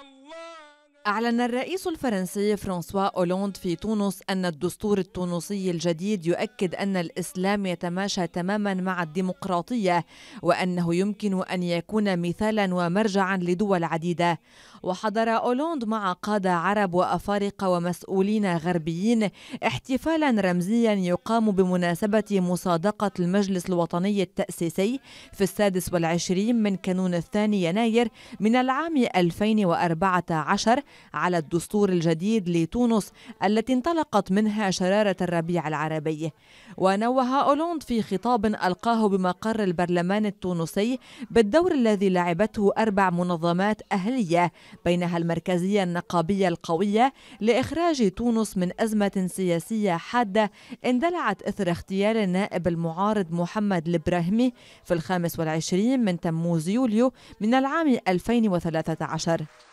Allah أعلن الرئيس الفرنسي فرانسوا أولوند في تونس أن الدستور التونسي الجديد يؤكد أن الإسلام يتماشى تماما مع الديمقراطية وأنه يمكن أن يكون مثالا ومرجعا لدول عديدة وحضر أولوند مع قادة عرب وأفارقة ومسؤولين غربيين احتفالا رمزيا يقام بمناسبة مصادقة المجلس الوطني التأسيسي في السادس والعشرين من كانون الثاني يناير من العام 2014 على الدستور الجديد لتونس التي انطلقت منها شرارة الربيع العربي ونوه أولوند في خطاب ألقاه بمقر البرلمان التونسي بالدور الذي لعبته أربع منظمات أهلية بينها المركزية النقابية القوية لإخراج تونس من أزمة سياسية حادة اندلعت إثر اغتيال النائب المعارض محمد الإبراهيمي في الخامس والعشرين من تموز يوليو من العام 2013